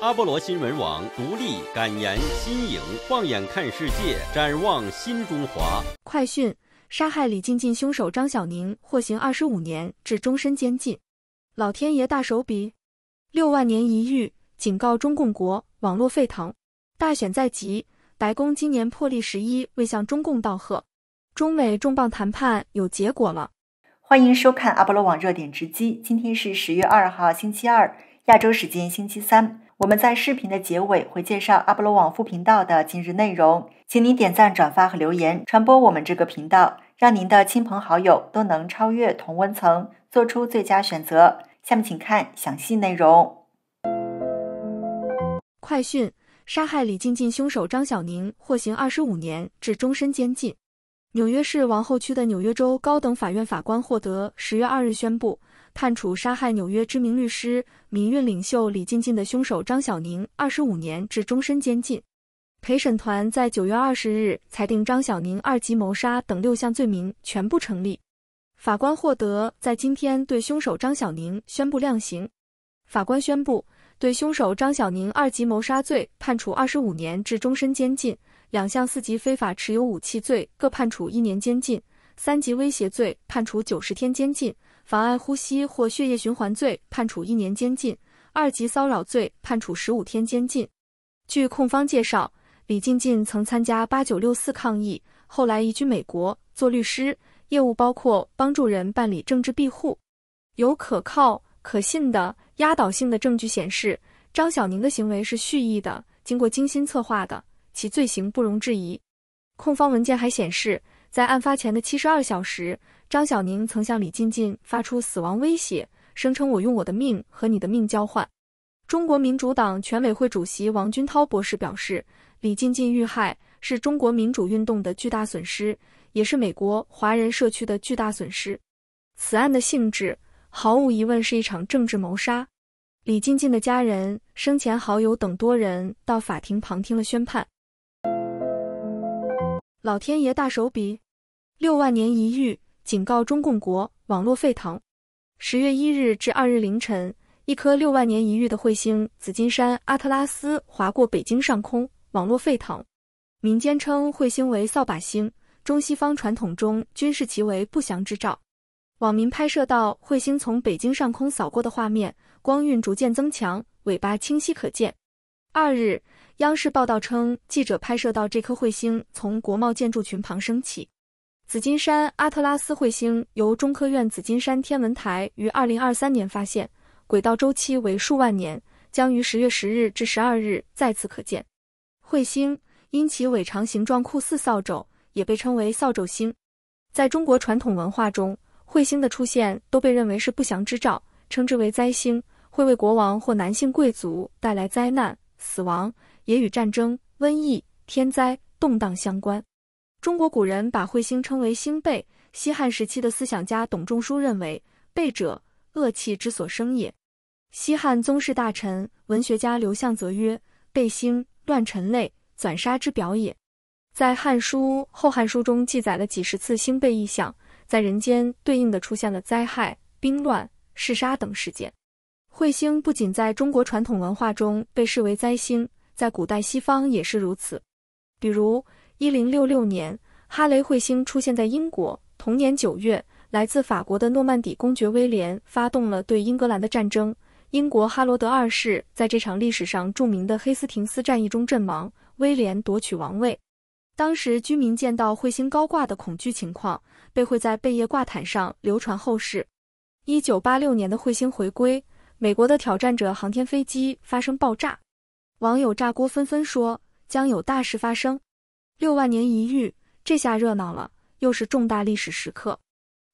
阿波罗新闻网独立、敢言、新颖，放眼看世界，展望新中华。快讯：杀害李静静凶手张小宁获刑二十五年至终身监禁。老天爷大手笔，六万年一遇，警告中共国。网络沸腾，大选在即，白宫今年破例十一未向中共道贺。中美重磅谈判有结果了。欢迎收看阿波罗网热点直击。今天是十月二号，星期二，亚洲时间星期三。我们在视频的结尾会介绍阿波罗网副频道的今日内容，请您点赞、转发和留言，传播我们这个频道，让您的亲朋好友都能超越同温层，做出最佳选择。下面请看详细内容。快讯：杀害李静静凶手张小宁获刑二十五年至终身监禁。纽约市王后区的纽约州高等法院法官获得十月二日宣布。判处杀害纽约知名律师、民运领袖李静静的凶手张小宁二十五年至终身监禁。陪审团在九月二十日裁定张小宁二级谋杀等六项罪名全部成立。法官获得在今天对凶手张小宁宣布量刑。法官宣布对凶手张小宁二级谋杀罪判处二十五年至终身监禁，两项四级非法持有武器罪各判处一年监禁，三级威胁罪判处九十天监禁。妨碍呼吸或血液循环罪判处一年监禁，二级骚扰罪判处十五天监禁。据控方介绍，李静静曾参加八九六四抗议，后来移居美国做律师，业务包括帮助人办理政治庇护。有可靠、可信的、压倒性的证据显示，张小宁的行为是蓄意的，经过精心策划的，其罪行不容置疑。控方文件还显示。在案发前的七十二小时，张小宁曾向李静静发出死亡威胁，声称“我用我的命和你的命交换”。中国民主党全委会主席王军涛博士表示，李静静遇害是中国民主运动的巨大损失，也是美国华人社区的巨大损失。此案的性质毫无疑问是一场政治谋杀。李静静的家人、生前好友等多人到法庭旁听了宣判。老天爷大手笔！六万年一遇，警告中共国！网络沸腾。十月一日至二日凌晨，一颗六万年一遇的彗星——紫金山阿特拉斯——划过北京上空，网络沸腾。民间称彗星为扫把星，中西方传统中均视其为不祥之兆。网民拍摄到彗星从北京上空扫过的画面，光晕逐渐增强，尾巴清晰可见。二日，央视报道称，记者拍摄到这颗彗星从国贸建筑群旁升起。紫金山阿特拉斯彗星由中科院紫金山天文台于二零二三年发现，轨道周期为数万年，将于十月十日至十二日再次可见。彗星因其尾长形状酷似扫帚，也被称为扫帚星。在中国传统文化中，彗星的出现都被认为是不祥之兆，称之为灾星，会为国王或男性贵族带来灾难、死亡，也与战争、瘟疫、天灾、动荡相关。中国古人把彗星称为星背。西汉时期的思想家董仲舒认为，背者恶气之所生也。西汉宗室大臣、文学家刘向则曰：“背星乱臣类，攒杀之表也。”在《汉书》《后汉书》中记载了几十次星背异象，在人间对应的出现了灾害、兵乱、弑杀等事件。彗星不仅在中国传统文化中被视为灾星，在古代西方也是如此，比如。一零六六年，哈雷彗星出现在英国。同年九月，来自法国的诺曼底公爵威廉发动了对英格兰的战争。英国哈罗德二世在这场历史上著名的黑斯廷斯战役中阵亡，威廉夺取王位。当时居民见到彗星高挂的恐惧情况，被绘在贝叶挂毯上流传后世。一九八六年的彗星回归，美国的挑战者航天飞机发生爆炸，网友炸锅纷纷说将有大事发生。六万年一遇，这下热闹了，又是重大历史时刻。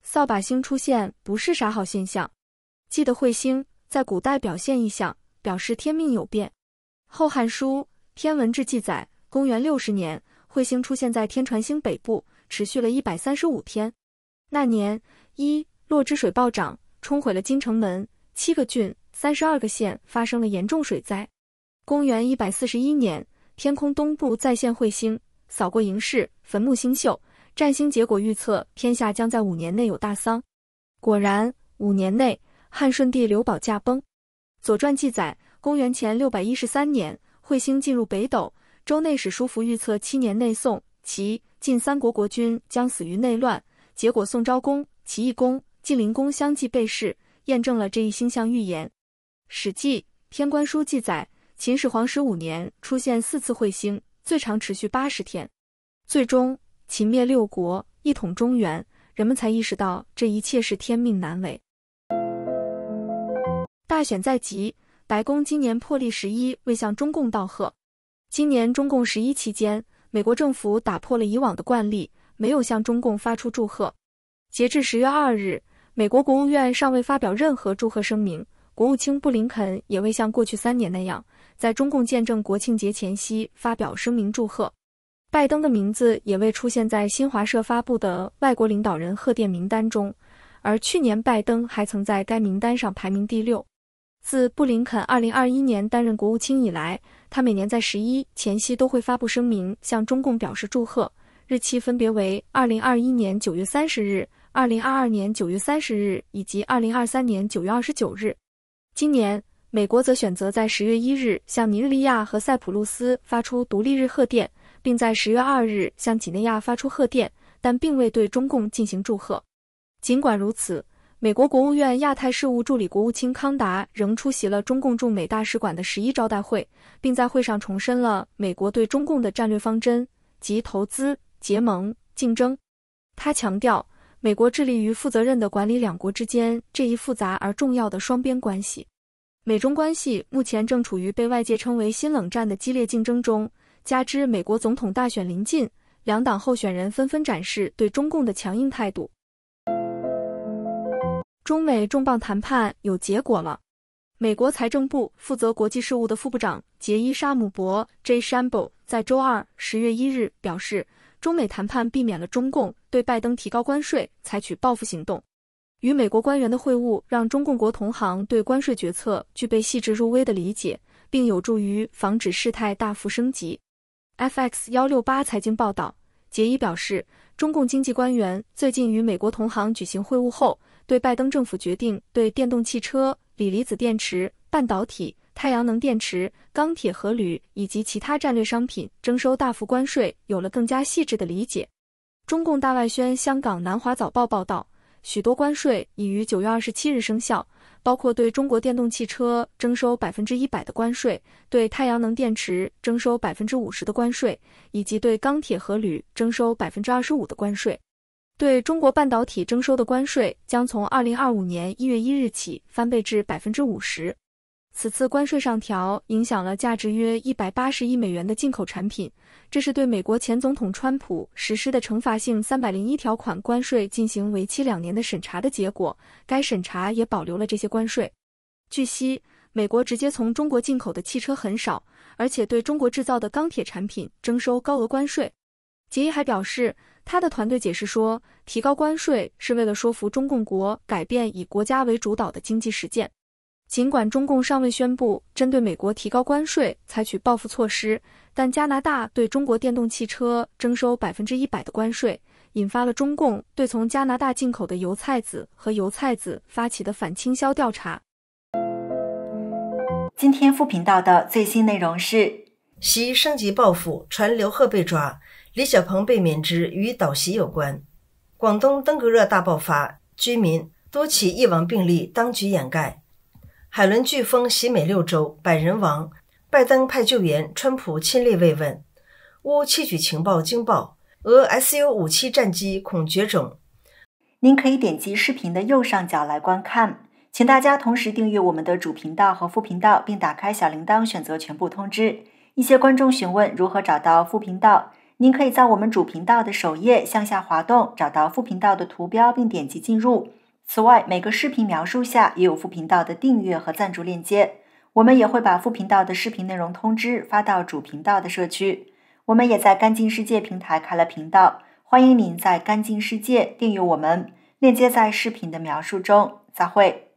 扫把星出现不是啥好现象。记得彗星在古代表现异象，表示天命有变。《后汉书·天文志》记载，公元六十年，彗星出现在天船星北部，持续了一百三十五天。那年，一洛之水暴涨，冲毁了金城门，七个郡、三十二个县发生了严重水灾。公元一百四十一年，天空东部再现彗星。扫过营室、坟墓、星宿、占星结果预测，天下将在五年内有大丧。果然，五年内汉顺帝刘保驾崩。《左传》记载，公元前六百一十三年，彗星进入北斗，周内史书符预测七年内宋、齐、晋三国国君将死于内乱。结果，宋昭公、齐懿公、晋灵公相继被弑，验证了这一星象预言。《史记·天官书》记载，秦始皇十五年出现四次彗星。最长持续八十天，最终秦灭六国，一统中原，人们才意识到这一切是天命难违。大选在即，白宫今年破例十一未向中共道贺。今年中共十一期间，美国政府打破了以往的惯例，没有向中共发出祝贺。截至十月二日，美国国务院尚未发表任何祝贺声明。国务卿布林肯也未像过去三年那样，在中共建政国庆节前夕发表声明祝贺。拜登的名字也未出现在新华社发布的外国领导人贺电名单中，而去年拜登还曾在该名单上排名第六。自布林肯二零二一年担任国务卿以来，他每年在十一前夕都会发布声明向中共表示祝贺，日期分别为二零二一年九月三十日、二零二二年九月三十日以及二零二三年九月二十九日。今年，美国则选择在十月一日向尼日利亚和塞浦路斯发出独立日贺电，并在十月二日向几内亚发出贺电，但并未对中共进行祝贺。尽管如此，美国国务院亚太事务助理国务卿康达仍出席了中共驻美大使馆的十一招待会，并在会上重申了美国对中共的战略方针及投资、结盟、竞争。他强调，美国致力于负责任地管理两国之间这一复杂而重要的双边关系。美中关系目前正处于被外界称为“新冷战”的激烈竞争中，加之美国总统大选临近，两党候选人纷纷展示对中共的强硬态度。中美重磅谈判有结果了，美国财政部负责国际事务的副部长杰伊·沙姆伯 （Jay s h a m b o 在周二（十月一日）表示，中美谈判避免了中共对拜登提高关税采取报复行动。与美国官员的会晤让中共国同行对关税决策具备细致入微的理解，并有助于防止事态大幅升级。F X 幺六八财经报道，杰伊表示，中共经济官员最近与美国同行举行会晤后，对拜登政府决定对电动汽车、锂离子电池、半导体、太阳能电池、钢铁和铝以及其他战略商品征收大幅关税有了更加细致的理解。中共大外宣，香港南华早报报道。许多关税已于九月二十七日生效，包括对中国电动汽车征收百分之一百的关税，对太阳能电池征收百分之五十的关税，以及对钢铁和铝征收百分之二十五的关税。对中国半导体征收的关税将从二零二五年一月一日起翻倍至百分之五十。此次关税上调影响了价值约一百八十亿美元的进口产品，这是对美国前总统川普实施的惩罚性三百零一条款关税进行为期两年的审查的结果。该审查也保留了这些关税。据悉，美国直接从中国进口的汽车很少，而且对中国制造的钢铁产品征收高额关税。杰伊还表示，他的团队解释说，提高关税是为了说服中共国改变以国家为主导的经济实践。尽管中共尚未宣布针对美国提高关税采取报复措施，但加拿大对中国电动汽车征收百分之一百的关税，引发了中共对从加拿大进口的油菜籽和油菜籽发起的反倾销调查。今天副频道的最新内容是：习升级报复，传刘鹤被抓，李小鹏被免职与倒席有关。广东登革热大爆发，居民多起一亡病例，当局掩盖。海伦飓风袭美六州，百人亡；拜登派救援，川普亲力慰问。乌窃取情报惊爆，俄 Su 五七战机恐绝种。您可以点击视频的右上角来观看。请大家同时订阅我们的主频道和副频道，并打开小铃铛，选择全部通知。一些观众询问如何找到副频道，您可以在我们主频道的首页向下滑动，找到副频道的图标，并点击进入。此外，每个视频描述下也有副频道的订阅和赞助链接。我们也会把副频道的视频内容通知发到主频道的社区。我们也在干净世界平台开了频道，欢迎您在干净世界订阅我们，链接在视频的描述中。再会。